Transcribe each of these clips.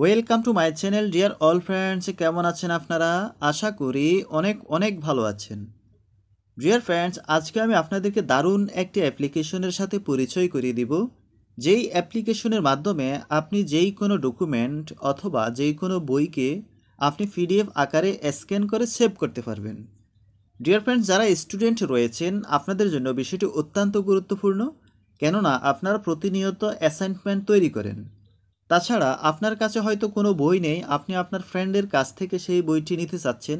welcome to my channel dear all friends কেমন আছেন আপনারা আশা করি অনেক অনেক ভালো আছেন ডিয়ার ফ্রেন্ডস আজকে আমি আপনাদেরকে দারুণ একটি অ্যাপ্লিকেশনের সাথে পরিচয় করিয়ে দিব যেই অ্যাপ্লিকেশনের মাধ্যমে আপনি যেই কোনো ডকুমেন্ট অথবা যেই কোনো বইকে আপনি পিডিএফ আকারে স্ক্যান করে সেভ করতে পারবেন ডিয়ার ফ্রেন্ডস যারা স্টুডেন্ট রয়েছেন আপনাদের জন্য বিষয়টি অত্যন্ত গুরুত্বপূর্ণ কেননা আপনারা প্রতিনিয়ত অ্যাসাইনমেন্ট তৈরি করেন তাছাড়া আপনার কাছে হয়তো কোনো বই নেই আপনি আপনার ফ্রেন্ডের কাছ থেকে সেই বইটি নিতে চাচ্ছেন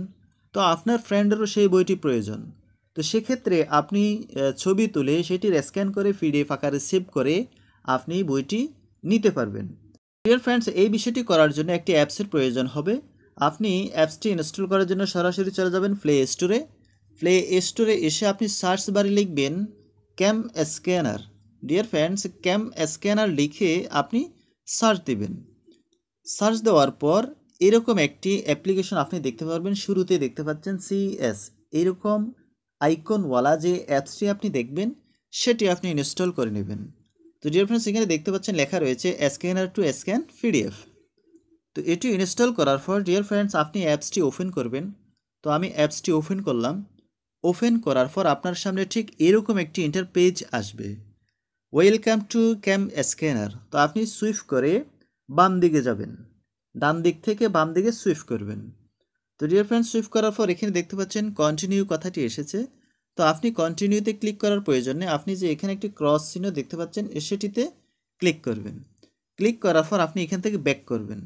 তো আপনার ফ্রেন্ডেরও সেই বইটি প্রয়োজন তো সেক্ষেত্রে আপনি ছবি তুলে সেটির স্ক্যান করে পিডিএফ আকারে সেভ করে আপনি বইটি নিতে পারবেন ডিয়ার ফ্রেন্ডস এই বিষয়টি করার জন্য একটি অ্যাপসের প্রয়োজন হবে আপনি অ্যাপসটি ইনস্টল করার জন্য সরাসরি চলে যাবেন প্লে স্টোরে প্লে স্টোরে এসে আপনি সার্চ বারে লিখবেন cam scanner dear friends cam scanner লিখে আপনি সার্চ দেবেন সার্চ দেওয়ার পর এরকম একটি অ্যাপ্লিকেশন আপনি দেখতে পারবেন শুরুতে দেখতে পাচ্ছেন সিএস এরকম আইকনওয়ালা যে অ্যাপসটি আপনি দেখবেন সেটি আপনি ইনস্টল করে নেবেন তো ডিয়ার ফ্রেন্ডস এখানে দেখতে পাচ্ছেন লেখা রয়েছে স্ক্যানার টু স্ক্যান পিডিএফ তো এটি ইনস্টল করার পর ডিয়ার ফ্রেন্ডস আপনি অ্যাপসটি ওপেন করবেন তো আমি অ্যাপসটি ওপেন করলাম ওপেন করার পর আপনার সামনে ঠিক এরকম একটি ইন্টারপেজ আসবে ওয়েলকাম টু ক্যাম স্ক্যানার তো আপনি সুইফট করে বাম দিকে যাবেন ডান দিক থেকে বাম দিকে সুইফট করবেন তো ডিয়ার ফ্রেন্ড সুইফট করার পর এখানে দেখতে পাচ্ছেন কন্টিনিউ কথাটি এসেছে তো আপনি কন্টিনিউতে ক্লিক করার প্রয়োজনে আপনি যে এখানে একটি ক্রস চিহ্ন দেখতে পাচ্ছেন সেটিতে ক্লিক করবেন ক্লিক করার পর আপনি এখান থেকে ব্যাক করবেন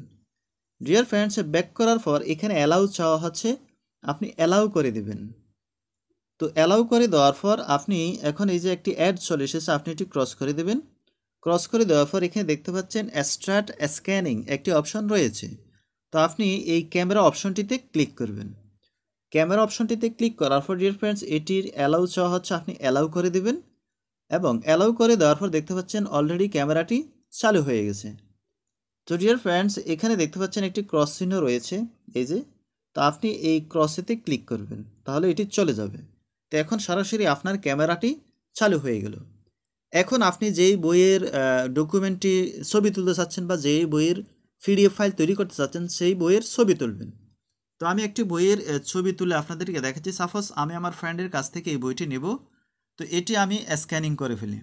ডিয়ার ফ্রেন্ডস ব্যাক করার পর এখানে অ্যালাউ চাওয়া হচ্ছে আপনি অ্যালাউ করে দেবেন তো অ্যালাউ করে দেওয়ার পর আপনি এখন এই যে একটি অ্যাড চলে এসেছে আপনি এটি ক্রস করে দেবেন ক্রস করে দেওয়ার পর এখানে দেখতে পাচ্ছেন অ্যাস্ট্রাট স্ক্যানিং একটি অপশন রয়েছে তো আপনি এই ক্যামেরা অপশনটিতে ক্লিক করবেন ক্যামেরা অপশনটিতে ক্লিক করার পর ডিয়ার ফ্রেন্ডস এটির অ্যালাউ চাওয়া হচ্ছে আপনি অ্যালাউ করে দেবেন এবং অ্যালাউ করে দেওয়ার পর দেখতে পাচ্ছেন অলরেডি ক্যামেরাটি চালু হয়ে গেছে তো ডিয়ার ফ্রেন্ডস এখানে দেখতে পাচ্ছেন একটি ক্রস চিহ্ন রয়েছে এই যে তো আপনি এই ক্রসেতে ক্লিক করবেন তাহলে এটি চলে যাবে তো এখন সরাসরি আপনার ক্যামেরাটি চালু হয়ে গেল এখন আপনি যেই বইয়ের ডকুমেন্টটি ছবি তুলতে চাচ্ছেন বা যেই বইয়ের পিডিএফ ফাইল তৈরি করতে চাচ্ছেন সেই বইয়ের ছবি তুলবেন তো আমি একটি বইয়ের ছবি তুলে আপনাদেরকে দেখাচ্ছি সাপোজ আমি আমার ফ্রেন্ডের কাছ থেকে এই বইটি নেব তো এটি আমি স্ক্যানিং করে ফেলি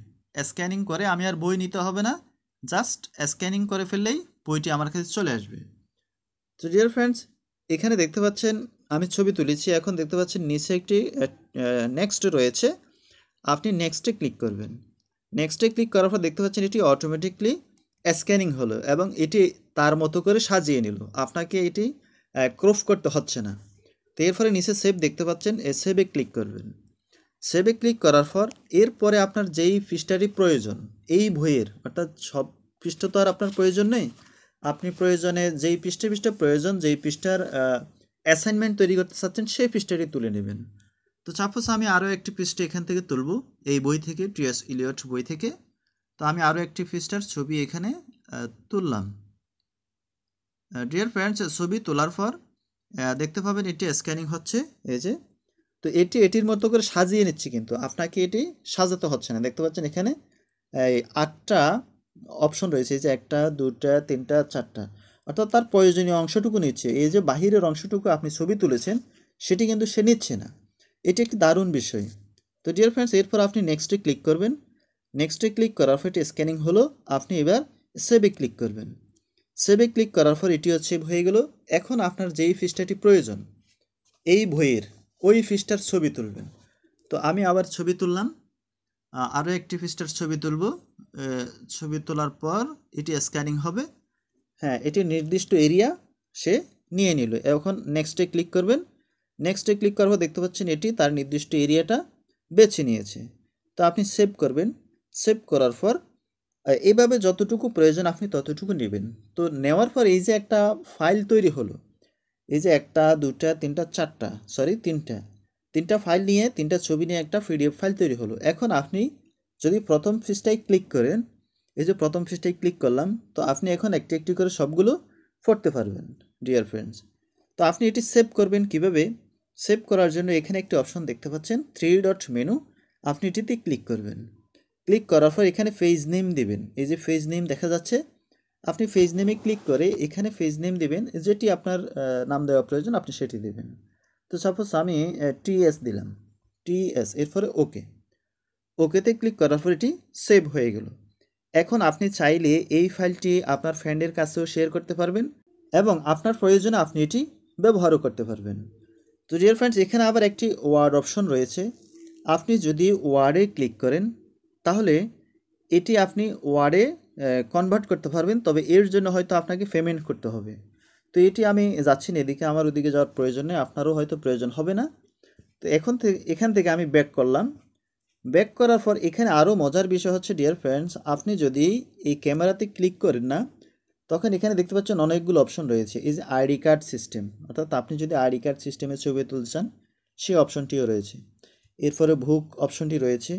স্ক্যানিং করে আমি আর বই নিতে হবে না জাস্ট স্ক্যানিং করে ফেললেই বইটি আমার কাছে চলে আসবে তো ডিয়ার ফ্রেন্ডস এখানে দেখতে পাচ্ছেন আমি ছবি তুলেছি এখন দেখতে পাচ্ছেন নিচে একটি নেক্সট রয়েছে আপনি নেক্সটে ক্লিক করবেন নেক্সটে ক্লিক করার পর দেখতে পাচ্ছেন এটি অটোমেটিকলি স্ক্যানিং হলো এবং এটি তার মতো করে সাজিয়ে নিল আপনাকে এটি ক্রফ করতে হচ্ছে না তো এর ফলে নিচে সেভ দেখতে পাচ্ছেন এ সেভে ক্লিক করবেন সেভে ক্লিক করার পর এরপরে আপনার যেই পৃষ্ঠাটি প্রয়োজন এই বইয়ের অর্থাৎ সব পৃষ্ঠা তো আর আপনার প্রয়োজন নেই আপনি প্রয়োজনে যেই পৃষ্ঠে পৃষ্ঠা প্রয়োজন যেই পৃষ্ঠার অ্যাসাইনমেন্ট তৈরি করতে চাচ্ছেন সেই পৃষ্ঠাটি তুলে নেবেন তো চাপোস আমি আরও একটি পৃষ্ঠা এখান থেকে তুলব এই বই থেকে টিএস ইলিয়ট বই থেকে তো আমি আরও একটি পৃষ্ঠার ছবি এখানে তুললাম ডিয়ার ফ্রেন্ডস ছবি তোলার পর দেখতে পাবেন এটি স্ক্যানিং হচ্ছে এই যে তো এটি এটির মতো করে সাজিয়ে নিচ্ছি কিন্তু আপনাকে এটি সাজাতে হচ্ছে না দেখতে পাচ্ছেন এখানে এই আটটা অপশন রয়েছে এই যে একটা দুটা তিনটা চারটা অর্থাৎ তার প্রয়োজনীয় অংশটুকু নিচ্ছে এই যে বাহিরের অংশটুকু আপনি ছবি তুলেছেন সেটি কিন্তু সে নিচ্ছে না এটি একটি দারুণ বিষয় তো ডিয়ার ফ্রেন্ডস এরপর আপনি নেক্সটে ক্লিক করবেন নেক্সটে ক্লিক করার পর এটি স্ক্যানিং হলো আপনি এবার সেভে ক্লিক করবেন সেভে ক্লিক করার পর এটি হচ্ছে হয়ে গেল এখন আপনার যেই ফিসটাটি প্রয়োজন এই বইয়ের ওই ফিসটার ছবি তুলবেন তো আমি আবার ছবি তুললাম আরও একটি ফিসটার ছবি তুলব ছবি তোলার পর এটি স্ক্যানিং হবে হ্যাঁ এটি নির্দিষ্ট এরিয়া সে নিয়ে নিল এখন নেক্সটে ক্লিক করবেন নেক্সটে ক্লিক করবো দেখতে পাচ্ছেন এটি তার নির্দিষ্ট এরিয়াটা বেছে নিয়েছে তো আপনি সেভ করবেন সেভ করার পর এভাবে যতটুকু প্রয়োজন আপনি ততটুকু নেবেন তো নেওয়ার পর এই যে একটা ফাইল তৈরি হলো এই যে একটা দুটা তিনটা চারটা সরি তিনটা তিনটা ফাইল নিয়ে তিনটা ছবি নিয়ে একটা পিডিএফ ফাইল তৈরি হলো এখন আপনি যদি প্রথম ফিসটায় ক্লিক করেন এই যে প্রথম ফিসটায় ক্লিক করলাম তো আপনি এখন একটি একটি করে সবগুলো পড়তে পারবেন ডিয়ার ফ্রেন্ডস তো আপনি এটি সেভ করবেন কিভাবে সেভ করার জন্য এখানে একটি অপশন দেখতে পাচ্ছেন থ্রি ডট মেনু আপনি এটিতে ক্লিক করবেন ক্লিক করার পর এখানে ফেজ নেম দেবেন এই যে ফেজ নেম দেখা যাচ্ছে আপনি ফেজ নেমে ক্লিক করে এখানে ফেজ নেম দেবেন যেটি আপনার নাম দেওয়া প্রয়োজন আপনি সেটি দেবেন তো সাপোজ আমি টিএস দিলাম টিএস এরপরে ওকে ওকেতে ক্লিক করার পর এটি সেভ হয়ে গেল এখন আপনি চাইলে এই ফাইলটি আপনার ফ্রেন্ডের কাছেও শেয়ার করতে পারবেন এবং আপনার প্রয়োজনে আপনি এটি ব্যবহারও করতে পারবেন তো ডিয়ার ফ্রেন্ডস এখানে আবার একটি ওয়ার্ড অপশন রয়েছে আপনি যদি ওয়ার্ডে ক্লিক করেন তাহলে এটি আপনি ওয়ার্ডে কনভার্ট করতে পারবেন তবে এর জন্য হয়তো আপনাকে পেমেন্ট করতে হবে তো এটি আমি যাচ্ছি না এদিকে আমার ওদিকে যাওয়ার প্রয়োজন নেই আপনারও হয়তো প্রয়োজন হবে না তো এখন থেকে এখান থেকে আমি ব্যাক করলাম ব্যাক করার পর এখানে আরও মজার বিষয় হচ্ছে ডিয়ার ফ্রেন্ডস আপনি যদি এই ক্যামেরাতে ক্লিক করেন না তখন এখানে দেখতে পাচ্ছেন অনেকগুলো অপশন রয়েছে ইজ আইডি কার্ড সিস্টেম অর্থাৎ আপনি যদি আইডি কার্ড সিস্টেমে ছবি তুলতে চান সেই অপশনটিও রয়েছে এরপরে বুক অপশনটি রয়েছে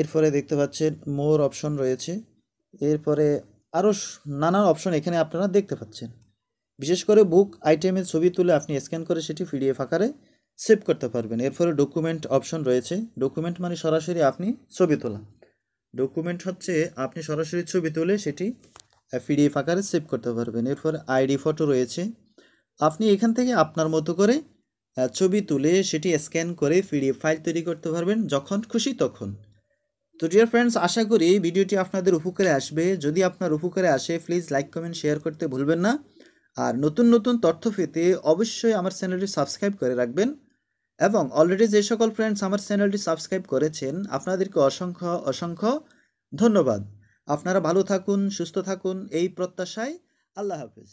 এরপরে দেখতে পাচ্ছেন মোর অপশন রয়েছে এরপরে আরও নানান অপশন এখানে আপনারা দেখতে পাচ্ছেন বিশেষ করে বুক আইটেমের ছবি তুলে আপনি স্ক্যান করে সেটি পিডিএফ আকারে সেভ করতে পারবেন এরপরে ডকুমেন্ট অপশন রয়েছে ডকুমেন্ট মানে সরাসরি আপনি ছবি তোলা ডকুমেন্ট হচ্ছে আপনি সরাসরি ছবি তুলে সেটি পিডিএফ e আকারে সেভ করতে পারবেন এরপর আইডি ফটো রয়েছে আপনি এখান থেকে আপনার মতো করে ছবি তুলে সেটি স্ক্যান করে পিডিএফ ফাইল e তৈরি করতে পারবেন যখন খুশি তখন তো ডিয়ার ফ্রেন্ডস আশা করি ভিডিওটি আপনাদের উপকারে আসবে যদি আপনার উপকারে আসে প্লিজ লাইক কমেন্ট শেয়ার করতে ভুলবেন না আর নতুন নতুন তথ্য পেতে অবশ্যই আমার চ্যানেলটি সাবস্ক্রাইব করে রাখবেন এবং অলরেডি যে সকল ফ্রেন্ডস আমার চ্যানেলটি সাবস্ক্রাইব করেছেন আপনাদেরকে অসংখ্য অসংখ্য ধন্যবাদ আপনারা ভালো থাকুন সুস্থ থাকুন এই প্রত্যাশায় আল্লাহ হাফিজ